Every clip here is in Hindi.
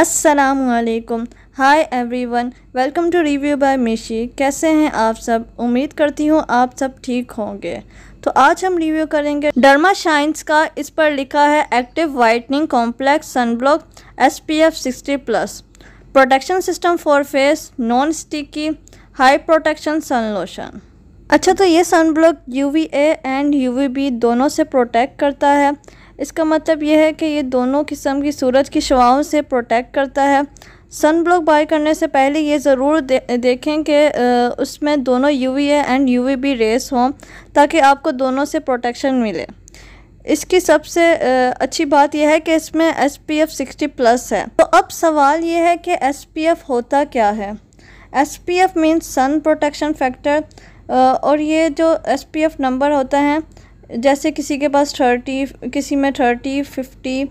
असलकुम everyone welcome to review by Mishi कैसे हैं आप सब उम्मीद करती हूँ आप सब ठीक होंगे तो आज हम रिव्यू करेंगे डर्मा शाइंस का इस पर लिखा है active whitening complex sunblock S P F sixty plus protection system for face non sticky high protection sun lotion अच्छा तो ये sunblock U V and U V B दोनों से प्रोटेक्ट करता है इसका मतलब यह है कि ये दोनों किस्म की सूरज की शवाओं से प्रोटेक्ट करता है सन ब्लॉक बाय करने से पहले ये ज़रूर दे, देखें कि उसमें दोनों वी एंड बी रेस हों ताकि आपको दोनों से प्रोटेक्शन मिले इसकी सबसे अच्छी बात यह है कि इसमें S P F sixty plus है तो अब सवाल यह है कि एस पी एफ़ होता क्या है S P F means sun protection factor और ये जो एस पी एफ़ नंबर होता है जैसे किसी के पास थर्टी किसी में थर्टी फिफ्टी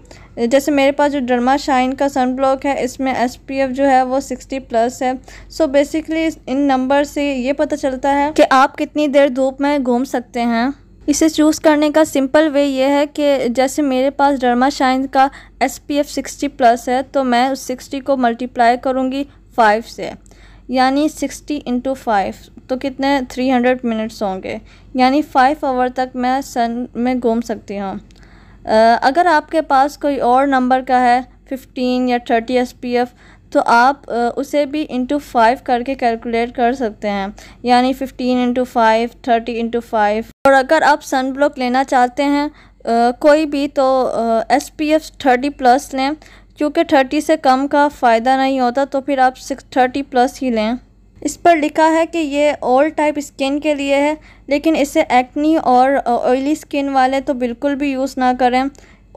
जैसे मेरे पास जो डरमा शाइन का सन ब्लॉक है इसमें एस पी एफ जो है वो सिक्सटी प्लस है सो so बेसिकली इन नंबर से ये पता चलता है कि आप कितनी देर धूप में घूम सकते हैं इसे चूज़ करने का सिंपल वे ये है कि जैसे मेरे पास डरमा शाइन का S P F sixty plus है तो मैं उस सिक्सटी को मल्टीप्लाई करूँगी फाइव से यानी सिक्सटी इंटू फाइव तो कितने 300 मिनट्स होंगे यानी फ़ाइव आवर तक मैं सन में घूम सकती हूँ अगर आपके पास कोई और नंबर का है फिफ्टीन या थर्टी एस पी एफ तो आप उसे भी इंटू फाइव करके कैलकुलेट कर सकते हैं यानी fifteen into five thirty into five और अगर आप सन ब्लॉक लेना चाहते हैं आ, कोई भी तो S P F thirty plus लें क्योंकि थर्टी से कम का फ़ायदा नहीं होता तो फिर आप सिक्स थर्टी प्लस ही लें इस पर लिखा है कि ये ऑल टाइप स्किन के लिए है लेकिन इसे एक्नी और ऑयली स्किन वाले तो बिल्कुल भी यूज़ ना करें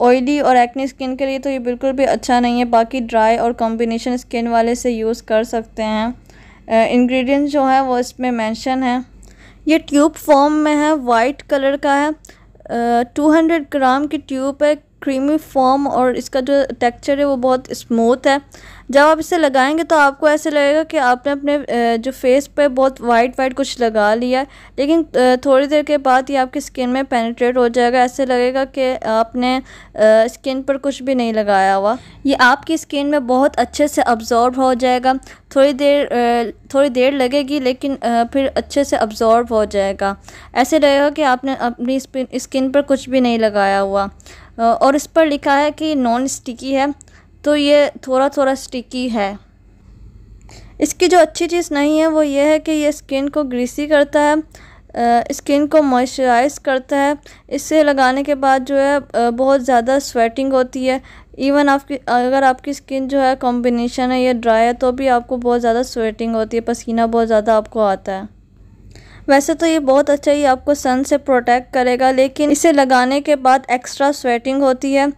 ऑयली और एक्नी स्किन के लिए तो ये बिल्कुल भी अच्छा नहीं है बाकी ड्राई और कॉम्बिनेशन स्किन वाले से यूज़ कर सकते हैं इंग्रेडिएंट्स जो है वो इसमें मेंशन है ये ट्यूब फॉर्म में है वाइट कलर का है टू हंड्रेड ग्राम की ट्यूब है क्रीमी फॉर्म और इसका जो टेक्सचर है वो बहुत स्मूथ है जब आप इसे लगाएंगे तो आपको ऐसे लगेगा कि आपने अपने जो फेस पे बहुत वाइट वाइट कुछ लगा लिया है लेकिन थोड़ी देर के बाद ये आपकी स्किन में पेनिट्रेट हो जाएगा ऐसे लगेगा कि आपने स्किन पर कुछ भी नहीं लगाया हुआ ये आपकी स्किन में बहुत अच्छे से अब्ज़ॉर्ब हो जाएगा थोड़ी देर थोड़ी देर लगेगी लेकिन फिर अच्छे से अब्ज़ॉर्ब हो जाएगा ऐसे लगेगा कि आपने अपनी स्किन पर कुछ भी नहीं लगाया हुआ और इस पर लिखा है कि नॉन स्टिकी है तो ये थोड़ा थोड़ा स्टिकी है इसकी जो अच्छी चीज़ नहीं है वो ये है कि ये स्किन को ग्रीसी करता है स्किन को मॉइस्चराइज़ करता है इससे लगाने के बाद जो है बहुत ज़्यादा स्वेटिंग होती है इवन आपकी अगर आपकी स्किन जो है कॉम्बिनेशन है या ड्राई है तो भी आपको बहुत ज़्यादा स्वेटिंग होती है पसीना बहुत ज़्यादा आपको आता है वैसे तो ये बहुत अच्छा ही आपको सन से प्रोटेक्ट करेगा लेकिन इसे लगाने के बाद एक्स्ट्रा स्वेटिंग होती है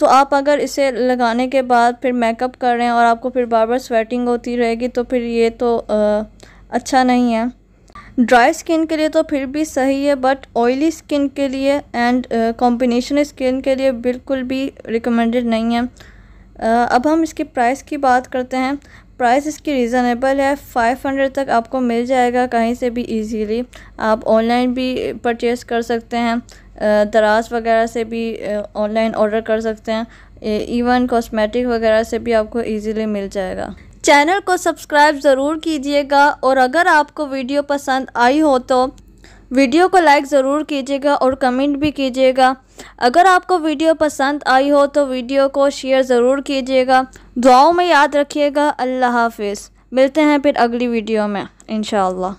तो आप अगर इसे लगाने के बाद फिर मेकअप कर रहे हैं और आपको फिर बार बार स्वेटिंग होती रहेगी तो फिर ये तो आ, अच्छा नहीं है ड्राई स्किन के लिए तो फिर भी सही है बट ऑयली स्किन के लिए एंड कॉम्बिनेशन स्किन के लिए बिल्कुल भी रिकमेंडेड नहीं है आ, अब हम इसकी प्राइस की बात करते हैं प्राइस इसकी रीज़नेबल है 500 तक आपको मिल जाएगा कहीं से भी इजीली आप ऑनलाइन भी परचेस कर सकते हैं दराज वगैरह से भी ऑनलाइन ऑर्डर कर सकते हैं इवन कॉस्मेटिक वगैरह से भी आपको इजीली मिल जाएगा चैनल को सब्सक्राइब ज़रूर कीजिएगा और अगर आपको वीडियो पसंद आई हो तो वीडियो को लाइक ज़रूर कीजिएगा और कमेंट भी कीजिएगा अगर आपको वीडियो पसंद आई हो तो वीडियो को शेयर ज़रूर कीजिएगा दुआओं में याद रखिएगा अल्लाह हाफिज़ मिलते हैं फिर अगली वीडियो में इनशाला